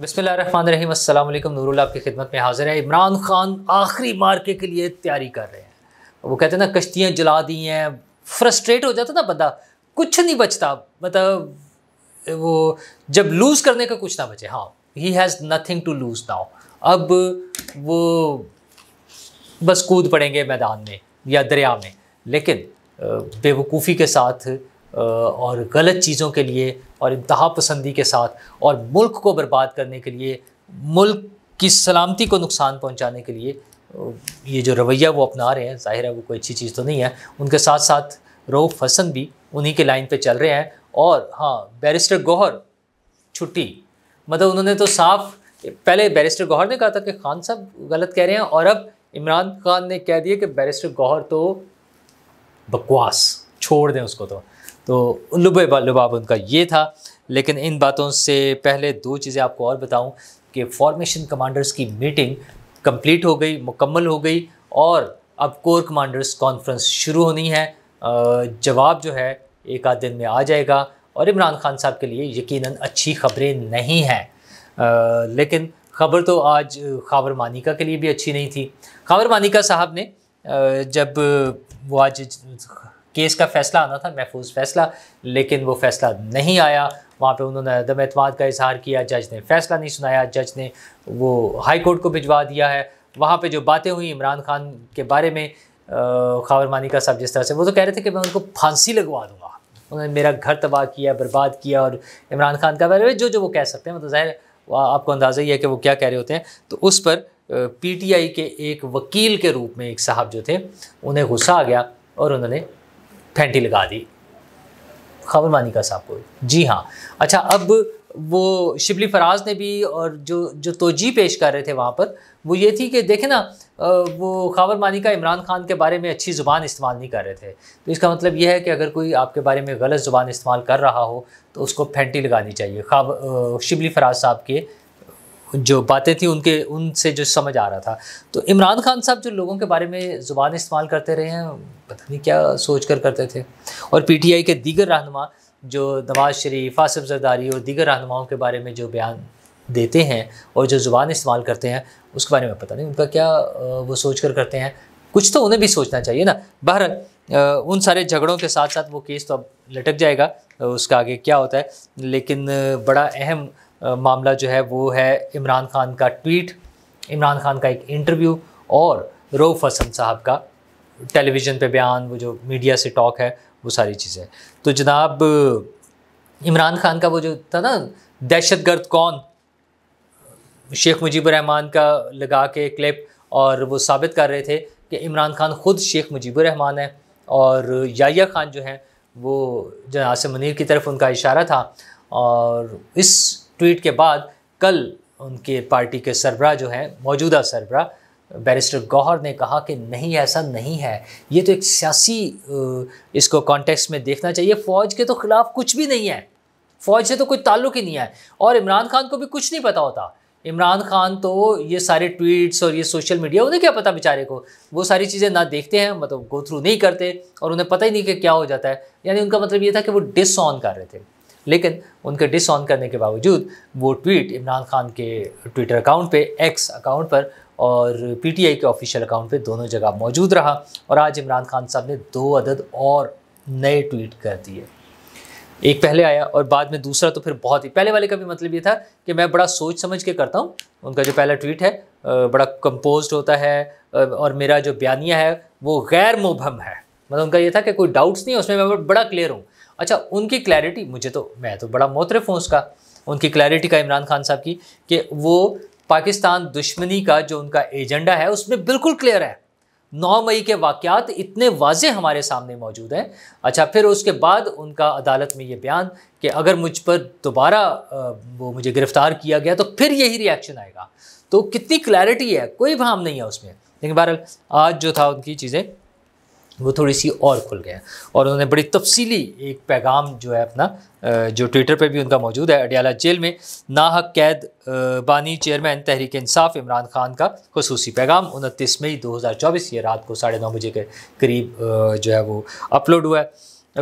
बसमिलकुम नूरुल्ला आपकी खिदमत में हाजिर है इमरान खान आखिरी मार्के के लिए तैयारी कर रहे हैं वो कहते हैं ना कश्तियाँ जला दी हैं फ्रस्ट्रेट हो जाता ना बंदा कुछ नहीं बचता मतलब वो जब लूज़ करने का कुछ ना बचे हाँ he has nothing to lose now अब वो बस कूद पड़ेंगे मैदान में या दरिया में लेकिन बेवकूफ़ी के साथ और गलत चीज़ों के लिए और इंतहा पसंदी के साथ और मुल्क को बर्बाद करने के लिए मुल्क की सलामती को नुकसान पहुंचाने के लिए ये जो रवैया वो अपना रहे हैं ज़ाहिर है वो कोई अच्छी चीज़ तो नहीं है उनके साथ साथ रऊफ़ हसन भी उन्हीं के लाइन पे चल रहे हैं और हाँ बैरिस्टर गौहर छुट्टी मतलब उन्होंने तो साफ पहले बैरिस्टर गौहर ने कहा था कि खान साहब गलत कह रहे हैं और अब इमरान खान ने कह दिया कि बैरिस्टर गौहर तो बकवास छोड़ दें उसको तो तो लुबे लुबाब उनका ये था लेकिन इन बातों से पहले दो चीज़ें आपको और बताऊं कि फॉर्मेशन कमांडर्स की मीटिंग कंप्लीट हो गई मुकम्मल हो गई और अब कोर कमांडर्स कॉन्फ्रेंस शुरू होनी है जवाब जो है एक आध दिन में आ जाएगा और इमरान खान साहब के लिए यकीनन अच्छी खबरें नहीं हैं लेकिन खबर तो आज खावर मानिका के लिए भी अच्छी नहीं थी खावर मानिका साहब ने जब वो आज केस का फैसला आना था महफूज फैसला लेकिन वो फैसला नहीं आया वहाँ पे उन्होंने अदम अतमाद का इजहार किया जज ने फैसला नहीं सुनाया जज ने वो हाई कोर्ट को भिजवा दिया है वहाँ पे जो बातें हुई इमरान खान के बारे में खावर मानी का साहब जिस तरह से वो तो कह रहे थे कि मैं उनको फांसी लगवा दूँगा उन्होंने मेरा घर तबाह किया बर्बाद किया और इमरान खान का बारे में जो जो वो कह सकते हैं मतलब तो ज़ाहिर आपको अंदाज़ा ही है कि वो क्या कह रहे होते हैं तो उस पर पी के एक वकील के रूप में एक साहब जो थे उन्हें गुस्सा आ गया और उन्होंने फेंटी लगा दी खबर मानी का साहब को जी हाँ अच्छा अब वो शिबली फराज ने भी और जो जो तोजी पेश कर रहे थे वहाँ पर वो ये थी कि देखे ना वो खबर मानी का इमरान खान के बारे में अच्छी ज़ुबान इस्तेमाल नहीं कर रहे थे तो इसका मतलब यह है कि अगर कोई आपके बारे में गलत ज़ुबान इस्तेमाल कर रहा हो तो उसको फेंटी लगानी चाहिए खाब शिबली फराज साहब के जो बातें थी उनके उनसे जो समझ आ रहा था तो इमरान खान साहब जो लोगों के बारे में ज़ुबान इस्तेमाल करते रहे हैं पता नहीं क्या सोच कर करते थे और पीटीआई के दीगर रहनमा जो नवाज शरीफ आसफ जरदारी और दीगर रहनुमाओं के बारे में जो बयान देते हैं और जो ज़ुबान इस्तेमाल करते हैं उसके बारे में पता नहीं उनका क्या वो सोच कर करते हैं कुछ तो उन्हें भी सोचना चाहिए ना बहरहाल उन सारे झगड़ों के साथ साथ वो केस तो अब लटक जाएगा उसका आगे क्या होता है लेकिन बड़ा अहम मामला जो है वो है इमरान खान का ट्वीट इमरान खान का एक इंटरव्यू और रोफ हसन साहब का टेलीविज़न पे बयान वो जो मीडिया से टॉक है वो सारी चीज़ें तो जनाब इमरान खान का वो जो था ना दहशत गर्द कौन शेख मुजीब रहमान का लगा के क्लिप और वो साबित कर रहे थे कि इमरान खान ख़ुद शेख मुजीब रहमान है और याया खान जो हैं वो जनासम मनीर की तरफ उनका इशारा था और इस ट्वीट के बाद कल उनके पार्टी के सरबरा जो हैं मौजूदा सरबरा बैरिस्टर गौहर ने कहा कि नहीं ऐसा नहीं है ये तो एक सियासी इसको कॉन्टेक्स्ट में देखना चाहिए फ़ौज के तो ख़िलाफ़ कुछ भी नहीं है फ़ौज से तो कोई ताल्लुक ही नहीं है और इमरान खान को भी कुछ नहीं पता होता इमरान खान तो ये सारे ट्वीट्स और ये सोशल मीडिया उन्हें क्या पता बेचारे को वो सारी चीज़ें ना देखते हैं मतलब गो थ्रू नहीं करते और उन्हें पता ही नहीं कि क्या हो जाता है यानी उनका मतलब ये था कि वो डिसऑन कर रहे थे लेकिन उनके डिस ऑन करने के बावजूद वो ट्वीट इमरान खान के ट्विटर अकाउंट पे एक्स अकाउंट पर और पीटीआई के ऑफिशियल अकाउंट पे दोनों जगह मौजूद रहा और आज इमरान खान साहब ने दो अदद और नए ट्वीट कर दिए एक पहले आया और बाद में दूसरा तो फिर बहुत ही पहले वाले का भी मतलब ये था कि मैं बड़ा सोच समझ के करता हूँ उनका जो पहला ट्वीट है बड़ा कंपोज होता है और मेरा जो बयानिया है वो गैर मुबहम है मतलब उनका ये था कि कोई डाउट्स नहीं है उसमें मैं बड़ा क्लियर हूँ अच्छा उनकी क्लैरिटी मुझे तो मैं तो बड़ा मोतरफ हूँ उसका उनकी क्लैरिटी का इमरान खान साहब की कि वो पाकिस्तान दुश्मनी का जो उनका एजेंडा है उसमें बिल्कुल क्लियर है नौ मई के वाक़ात इतने वाज हमारे सामने मौजूद हैं अच्छा फिर उसके बाद उनका अदालत में ये बयान कि अगर मुझ पर दोबारा वो मुझे गिरफ़्तार किया गया तो फिर यही रिएक्शन आएगा तो कितनी क्लैरिटी है कोई भाव नहीं है उसमें लेकिन बहरहाल आज जो था उनकी चीज़ें वो थोड़ी सी और खुल गया और उन्होंने बड़ी तफसीली एक पैगाम जो है अपना जो ट्विटर पर भी उनका मौजूद है अडियाला जेल में नाहक कैद बानी चेयरमैन तहरीक इंसाफ इमरान खान का खसूसी पैगाम उनतीस मई दो हज़ार चौबीस ये रात को साढ़े नौ बजे के करीब जो है वो अपलोड हुआ है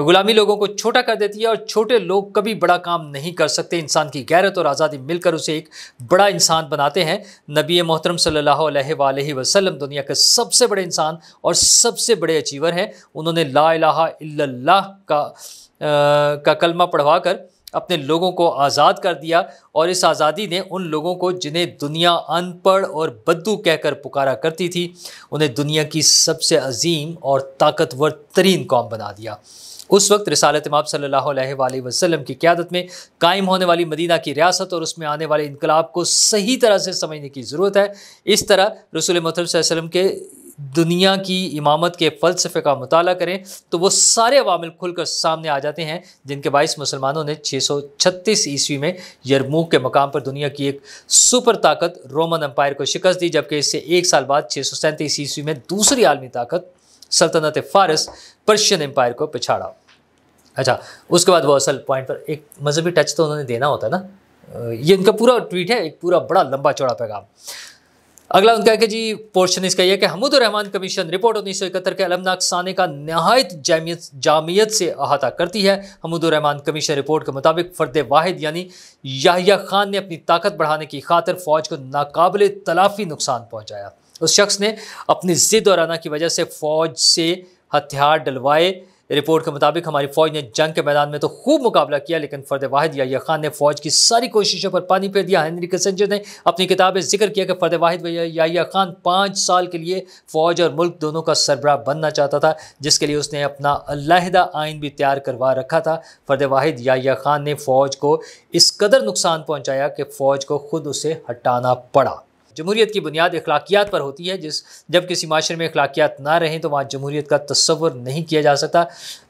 गुलामी लोगों को छोटा कर देती है और छोटे लोग कभी बड़ा काम नहीं कर सकते इंसान की गैरत और आज़ादी मिलकर उसे एक बड़ा इंसान बनाते हैं नबी मोहतरम सल्लल्लाहु वसलम दुनिया के सबसे बड़े इंसान और सबसे बड़े अचीवर हैं उन्होंने ला इलाहा का आ, का कलमा पढ़वा कर अपने लोगों को आज़ाद कर दिया और इस आज़ादी ने उन लोगों को जिन्हें दुनिया अनपढ़ और बद्दू कहकर पुकारा करती थी उन्हें दुनिया की सबसे अजीम और ताकतवर तरीन कौम बना दिया उस वक्त रिसाल इमाम सल्ला वसलम की क्यादत में कायम होने वाली मदीना की रियासत और उसमें आने वाले इनकलाब को सही तरह से समझने की ज़रूरत है इस तरह रसूल मतलब के दुनिया की इमामत के फ़लसफ़े का मताल करें तो वो सारे अवामिल खुलकर सामने आ जाते हैं जिनके बायस मुसलमानों ने 636 ईस्वी में यरमूह के मकाम पर दुनिया की एक सुपर ताकत रोमन अम्पायर को शिकस्त दी जबकि इससे एक साल बाद छः सौ सैंतीस ईस्वी में दूसरी आलमी ताकत सल्तनत फ़ारस पर्शियन एम्पायर को पिछाड़ा अच्छा उसके बाद वो असल पॉइंट पर एक मजहबी टच तो उन्होंने देना होता है ना ये इनका पूरा ट्वीट है एक पूरा बड़ा लंबा चौड़ा पैगाम अगला उनका कि जी पोर्शन इसका यह कि हमदुररहमान कमीशन रिपोर्ट उन्नीस सौ इकहत्तर के अलमनाक साने का नहायत जामियत जामियत से अहाता करती है रहमान कमीशन रिपोर्ट के मुताबिक फ़र्द वाहिद यानी याहिया खान ने अपनी ताकत बढ़ाने की खातर फ़ौज को नाकबिल तलाफी नुकसान पहुँचाया उस शख्स ने अपनी ज़िद और आना की वजह से फ़ौज से हथियार डलवाए रिपोर्ट के मुताबिक हमारी फौज ने जंग के मैदान में तो खूब मुकाबला किया लेकिन फर्द वाहिद या खान ने फौज की सारी कोशिशों पर पानी फेर दिया हेनरी कसेंजर ने अपनी किताब में जिक्र किया कि फर्द वाहिद या खान पाँच साल के लिए फौज और मुल्क दोनों का सरबराह बनना चाहता था जिसके लिए उसने अपना अलहदा आइन भी तैयार करवा रखा था फर्द वाहिद या खान ने फौज को इस कदर नुकसान पहुँचाया कि फौज को खुद उसे हटाना पड़ा जमहूरीत की बुनियाद अखलाकियात पर होती है जिस जब किसी माशरे में अखलाकियात ना रहें तो वहाँ जमहूरीत का तस्वर नहीं किया जा सकता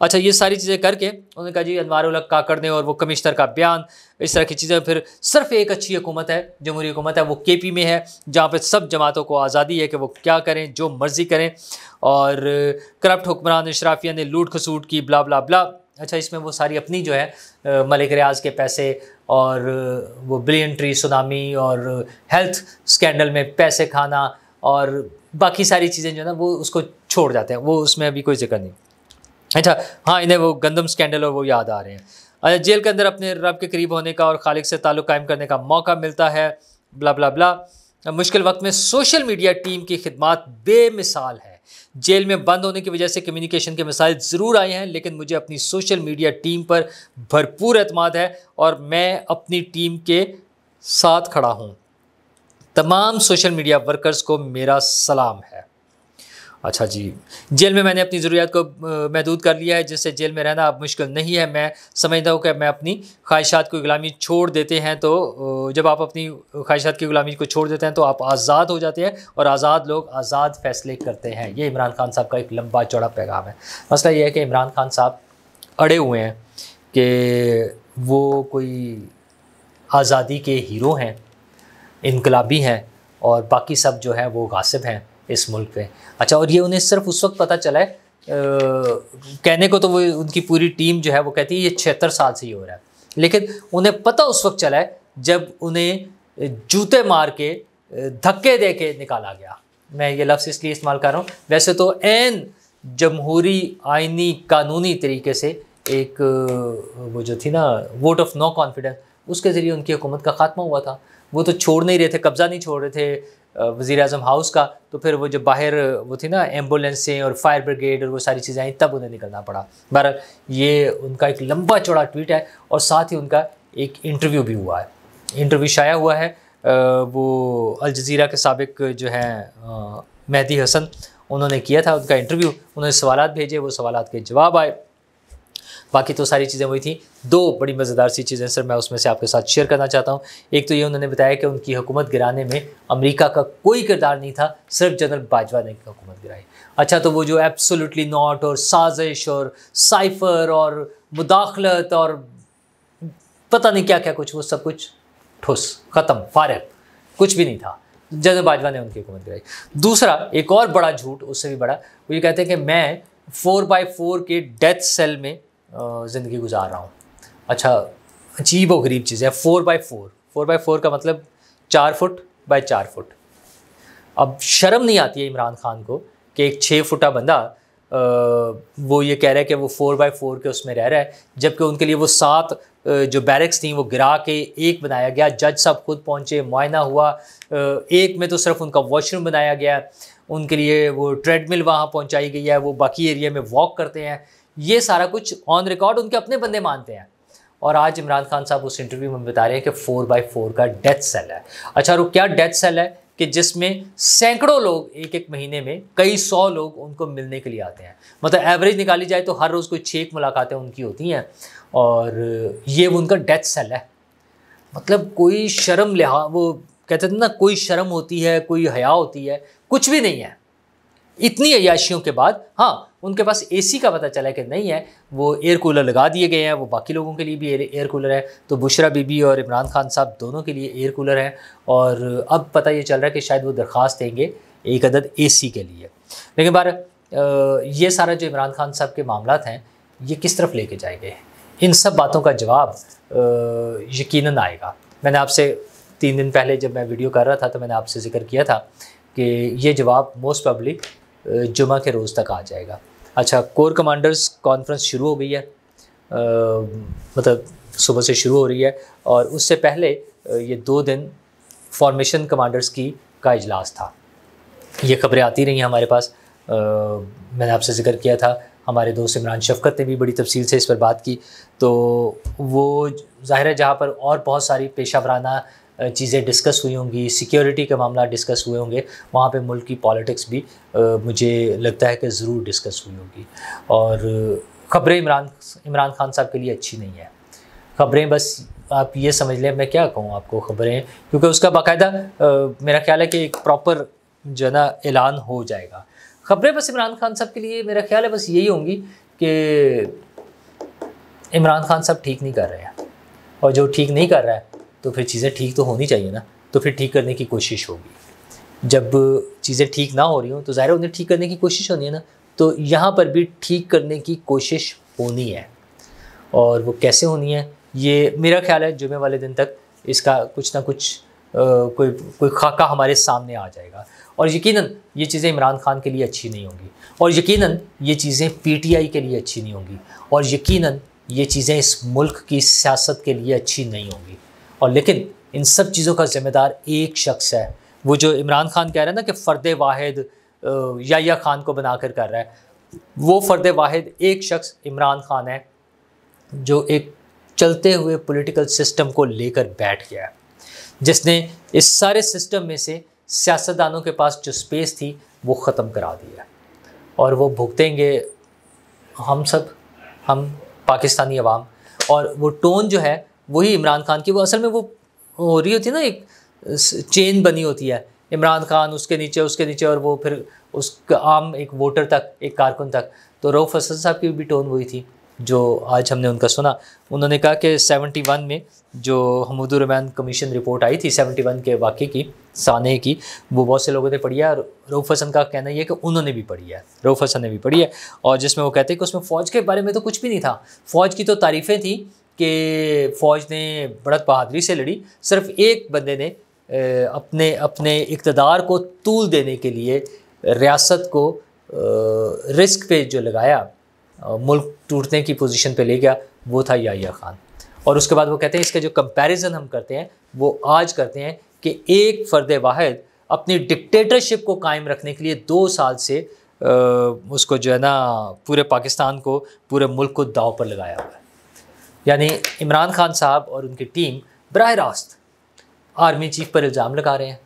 अच्छा ये सारी चीज़ें करके उन्होंने कहा जी अनवारुल्क काकड़ ने और वो कमिश्नर का बयान इस तरह की चीज़ें फिर सिर्फ एक अच्छी हुकूमत है जमहूरी हुकूमत है वो के पी में है जहाँ पर सब जमातों को आज़ादी है कि वो क्या करें जो मर्ज़ी करें और करप्ट हुक्मरान इशराफिया ने लूट खसूट की ब्ला ब्ला ब्ला अच्छा इसमें वो सारी अपनी जो है मलिक रियाज के पैसे और वो बिलियन ट्री सुनामी और हेल्थ स्कैंडल में पैसे खाना और बाकी सारी चीज़ें जो है ना वो उसको छोड़ जाते हैं वो उसमें अभी कोई जिक्र नहीं अच्छा हाँ इन्हें वो गंदम स्कैंडल और वो याद आ रहे हैं अच्छा जेल के अंदर अपने रब के करीब होने का और खालिक से ताल्लुक़ कायम करने का मौका मिलता है बला बला बला मुश्किल वक्त में सोशल मीडिया टीम की खिदमत बेमिसाल है जेल में बंद होने की वजह से कम्युनिकेशन के मिसाइल ज़रूर आए हैं लेकिन मुझे अपनी सोशल मीडिया टीम पर भरपूर अतमाद है और मैं अपनी टीम के साथ खड़ा हूँ तमाम सोशल मीडिया वर्कर्स को मेरा सलाम है अच्छा जी जेल में मैंने अपनी ज़रूरियात को महदूद कर लिया है जिससे जेल में रहना अब मुश्किल नहीं है मैं समझता हूँ कि मैं अपनी ख्वाहिशात की ग़ुलामी छोड़ देते हैं तो जब आप अपनी ख्वाहिशात की ग़ुलामी को छोड़ देते हैं तो आप आज़ाद हो जाते हैं और आज़ाद लोग आज़ाद फ़ैसले करते हैं ये इमरान खान साहब का एक लंबा चौड़ा पैगाम है मसला यह है कि इमरान खान साहब अड़े हुए हैं कि वो कोई आज़ादी के हीरो हैं इनकलाबी हैं और बाकी सब जो है वो गासिब हैं इस मुल्क में अच्छा और ये उन्हें सिर्फ उस वक्त पता चला है आ, कहने को तो वो उनकी पूरी टीम जो है वो कहती है ये छिहत्तर साल से ही हो रहा है लेकिन उन्हें पता उस वक्त चला है जब उन्हें जूते मार के धक्के दे के निकाला गया मैं ये लफ्ज़ इसलिए इस्तेमाल कर रहा हूँ वैसे तो एन जमहूरी आइनी कानूनी तरीके से एक वो जो थी ना वोट ऑफ नो कॉन्फिडेंस उसके ज़रिए उनकी हुकूमत का ख़ात्मा हुआ था वो तो छोड़ नहीं रहे थे कब्ज़ा नहीं छोड़ रहे थे वज़ी अजम हाउस का तो फिर वो जब बाहर वो थी ना एम्बुलेंसें और फायर ब्रिगेड और वो सारी चीज़ें आई तब उन्हें निकलना पड़ा बहर ये उनका एक लंबा चौड़ा ट्वीट है और साथ ही उनका एक इंटरव्यू भी हुआ है इंटरव्यू शाया हुआ है वो अल जजीरा के सबक जो हैं मेहदी हसन उन्होंने किया था उनका इंटरव्यू उन्होंने सवाल भेजे वो सवाल के जवाब आए बाकी तो सारी चीज़ें वही थी दो बड़ी मज़ेदार सी चीज़ें सर मैं उसमें से आपके साथ शेयर करना चाहता हूँ एक तो ये उन्होंने बताया कि उनकी हुकूमत गिराने में अमेरिका का कोई किरदार नहीं था सिर्फ जनरल बाजवा ने हुकूमत गिराई अच्छा तो वो जो एब्सोल्युटली नॉट और साजिश और साइफर और मुदाखलत और पता नहीं क्या क्या कुछ वो सब कुछ ठुस ख़त्म फारग कुछ भी नहीं था जनरल बाजवा ने उनकी हुकूमत गिराई दूसरा एक और बड़ा झूठ उससे भी बड़ा वो ये कहते हैं कि मैं फोर बाई फोर के डेथ सेल में ज़िंदगी गुजार रहा हूँ अच्छा अजीब और गरीब चीज़ है four by four four by four का मतलब चार फुट बाय चार फुट अब शर्म नहीं आती है इमरान खान को कि एक छः फुटा बंदा आ, वो ये कह रहा है कि वो फोर बाई फोर के उसमें रह रहा है जबकि उनके लिए वो सात जो बैरक्स थी वो गिरा के एक बनाया गया जज साहब खुद पहुँचे मुआयना हुआ एक में तो सिर्फ उनका वॉशरूम बनाया गया उनके लिए वो ट्रेडमिल वहाँ पहुँचाई गई है वो बाकी एरिया में वॉक करते हैं ये सारा कुछ ऑन रिकॉर्ड उनके अपने बंदे मानते हैं और आज इमरान खान साहब उस इंटरव्यू में बता रहे हैं कि फोर बाई फोर का डेथ सेल है अच्छा रुक क्या डेथ सेल है कि जिसमें सैकड़ों लोग एक एक महीने में कई सौ लोग उनको मिलने के लिए आते हैं मतलब एवरेज निकाली जाए तो हर रोज़ कोई छः मुलाकातें उनकी होती हैं और ये उनका डेथ सेल है मतलब कोई शर्म लिहा वो कहते थे ना कोई शर्म होती है कोई हया होती है कुछ भी नहीं है इतनी अयाशियों के बाद हाँ उनके पास एसी का पता चला कि नहीं है वो एयर कूलर लगा दिए गए हैं वो बाकी लोगों के लिए भी एयर कूलर है तो बुशरा बीबी और इमरान खान साहब दोनों के लिए एयर कूलर हैं और अब पता ये चल रहा है कि शायद वो दरख्वास्त देंगे एक अदद ए के लिए लेकिन बार ये सारा जो इमरान खान साहब के मामला हैं ये किस तरफ लेके जाएंगे इन सब बातों का जवाब यकीन आएगा मैंने आपसे तीन दिन पहले जब मैं वीडियो कर रहा था तो मैंने आपसे जिक्र किया था कि ये जवाब मोस्ट पब्लिक जुमा के रोज़ तक आ जाएगा अच्छा कोर कमांडर्स कॉन्फ्रेंस शुरू हो गई है आ, मतलब सुबह से शुरू हो रही है और उससे पहले ये दो दिन फॉर्मेशन कमांडर्स की का इजलास था ये खबरें आती रही हैं हमारे पास आ, मैंने आपसे जिक्र किया था हमारे दोस्त इमरान शफकत ने भी बड़ी तफसील से इस पर बात की तो वो ज़ाहिर है जहाँ पर और बहुत सारी पेशा वराना चीज़ें डिस्कस हुई होंगी सिक्योरिटी के मामला डिस्कस हुए होंगे वहाँ पे मुल्क की पॉलिटिक्स भी मुझे लगता है कि ज़रूर डिस्कस हुई होगी और खबरें इमरान इमरान खान साहब के लिए अच्छी नहीं है खबरें बस आप ये समझ लें मैं क्या कहूँ आपको खबरें क्योंकि उसका बाकायदा मेरा ख्याल है कि एक प्रॉपर जो है ना ऐलान हो जाएगा खबरें बस इमरान खान साहब के लिए मेरा ख्याल है बस यही होंगी कि इमरान खान साहब ठीक नहीं कर रहे हैं और जो ठीक नहीं कर रहा है तो फिर चीज़ें ठीक तो होनी चाहिए ना तो फिर ठीक करने की कोशिश होगी जब चीज़ें ठीक ना हो रही हों तो ज़ाहिर उन्हें ठीक करने की कोशिश होनी है ना तो यहाँ पर भी ठीक करने की कोशिश होनी है और वो कैसे होनी है ये मेरा ख्याल है जुमे वाले दिन तक इसका कुछ ना कुछ कोई कोई खाका हमारे सामने आ जाएगा और यकीनन ये चीज़ें इमरान खान के लिए अच्छी नहीं होंगी और यकीनन ये चीज़ें पीटीआई के लिए अच्छी नहीं होंगी और यकीनन ये चीज़ें इस मुल्क की सियासत के लिए अच्छी नहीं होंगी और लेकिन इन सब चीज़ों का ज़िम्मेदार एक शख्स है वो जो इमरान खान कह रहे हैं ना कि फ़र्द वाहिद या खान को बना कर कर रहा है वो फ़र्द वाहिद एक शख्स इमरान खान है जो एक चलते हुए पॉलिटिकल सिस्टम को लेकर बैठ गया है जिसने इस सारे सिस्टम में से सियासतदानों के पास जो स्पेस थी वो ख़त्म करा दिया और वो भुगतेंगे हम सब हम पाकिस्तानी अवाम और वो टोन जो है वही इमरान खान की वो असल में वो हो रही होती है ना एक चेन बनी होती है इमरान खान उसके नीचे उसके नीचे और वो फिर उसका आम एक वोटर तक एक कारकुन तक तो रऊफ हसन साहब की भी टोन वही थी जो आज हमने उनका सुना उन्होंने कहा कि 71 में जो हमूदुररहमान कमीशन रिपोर्ट आई थी 71 के वाक़े की सानहे की वो बहुत से लोगों ने पढ़ी है और रऊफ़ हसन का कहना यह है कि उन्होंने भी पढ़ी है रऊफ़ हसन ने भी पढ़ी है और जिसमें वो कहते हैं कि उसमें फ़ौज के बारे में तो कुछ भी नहीं था फ़ौज की तो तारीफ़ें थी कि फ़ौज ने बढ़त बहादुरी से लड़ी सिर्फ एक बंदे ने अपने अपने इकतदार को तूल देने के लिए रियासत को रिस्क पे जो लगाया मुल्क टूटने की पोजीशन पे ले गया वो था याया खान और उसके बाद वो कहते हैं इसका जो कंपैरिजन हम करते हैं वो आज करते हैं कि एक फ़र्द वाद अपनी डिक्टेटरशिप को कायम रखने के लिए दो साल से उसको जो है ना पूरे पाकिस्तान को पूरे मुल्क को दाव पर लगाया हुआ है यानी इमरान खान साहब और उनकी टीम बरह रास्त आर्मी चीफ पर इल्ज़ाम लगा रहे हैं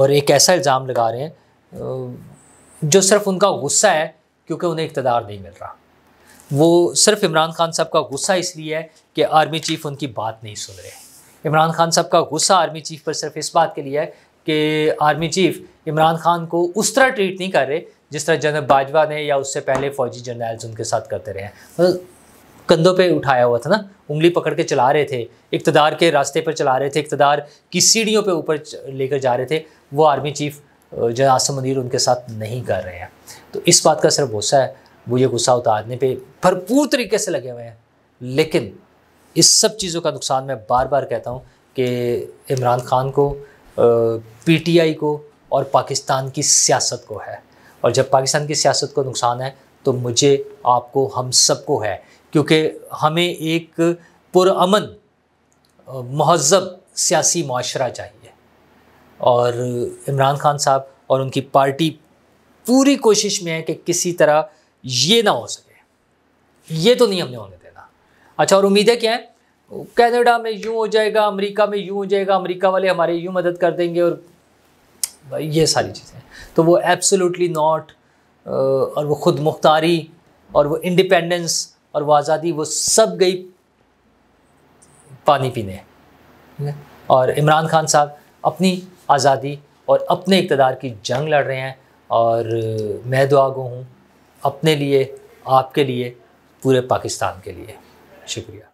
और एक ऐसा इल्ज़ाम लगा रहे हैं जो सिर्फ उनका गुस्सा है क्योंकि उन्हें इकतदार नहीं मिल रहा वो सिर्फ इमरान खान साहब का गुस्सा इसलिए है कि आर्मी चीफ उनकी बात नहीं सुन रहे इमरान खान साहब का गुस्सा आर्मी चीफ पर सिर्फ इस बात के लिए है कि आर्मी चीफ इमरान खान को उस तरह ट्रीट नहीं कर रहे जिस तरह जनरल बाजवा ने या उससे पहले फ़ौजी जर्नैल्स उनके साथ करते रहे हैं कंधों पे उठाया हुआ था ना उंगली पकड़ के चला रहे थे इकतदार के रास्ते पर चला रहे थे इकतदार की सीढ़ियों पर ऊपर लेकर जा रहे थे वो आर्मी चीफ जन आसम मंदिर उनके साथ नहीं कर रहे हैं तो इस बात का सिर्फ गुस्सा है वो ये गुस्सा उतारने पर भरपूर तरीके से लगे हुए हैं लेकिन इस सब चीज़ों का नुकसान मैं बार बार कहता हूँ कि इमरान खान को पीटीआई को और पाकिस्तान की सियासत को है और जब पाकिस्तान की सियासत को नुकसान है तो मुझे आपको हम सबको है क्योंकि हमें एक पुरमन महजब सियासी माशरा चाहिए और इमरान खान साहब और उनकी पार्टी पूरी कोशिश में है कि किसी तरह ये ना हो सके ये तो नहीं हमने होने देना अच्छा और उम्मीदें क्या हैं कैनेडा में यूँ हो जाएगा अमेरिका में यूँ हो जाएगा अमेरिका वाले हमारे यूँ मदद कर देंगे और ये सारी चीज़ें तो वो एब्सोलूटली नॉट और वो ख़ुद मुख्तारी और वो इंडिपेंडेंस और वो आज़ादी वो सब गई पानी पीने और इमरान खान साहब अपनी आज़ादी और अपने इकतदार की जंग लड़ रहे हैं और मैं दुआ गो हूँ अपने लिए आपके लिए पूरे पाकिस्तान के लिए शुक्रिया